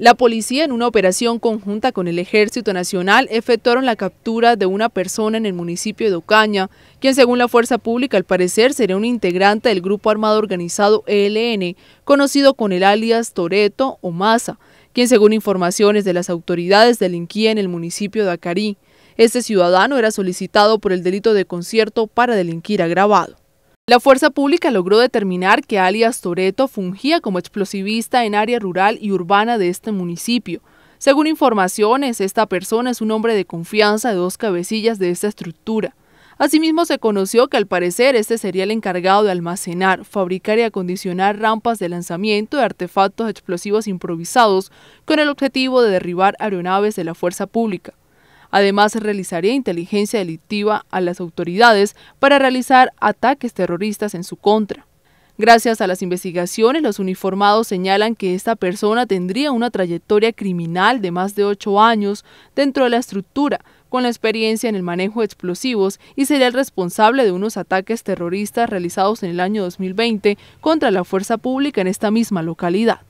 La policía en una operación conjunta con el Ejército Nacional efectuaron la captura de una persona en el municipio de Ocaña, quien según la fuerza pública al parecer sería un integrante del grupo armado organizado ELN, conocido con el alias Toreto o Maza, quien según informaciones de las autoridades delinquía en el municipio de Acarí. Este ciudadano era solicitado por el delito de concierto para delinquir agravado. La fuerza pública logró determinar que alias Toreto fungía como explosivista en área rural y urbana de este municipio. Según informaciones, esta persona es un hombre de confianza de dos cabecillas de esta estructura. Asimismo, se conoció que al parecer este sería el encargado de almacenar, fabricar y acondicionar rampas de lanzamiento de artefactos explosivos improvisados con el objetivo de derribar aeronaves de la fuerza pública. Además, realizaría inteligencia delictiva a las autoridades para realizar ataques terroristas en su contra. Gracias a las investigaciones, los uniformados señalan que esta persona tendría una trayectoria criminal de más de ocho años dentro de la estructura, con la experiencia en el manejo de explosivos y sería el responsable de unos ataques terroristas realizados en el año 2020 contra la fuerza pública en esta misma localidad.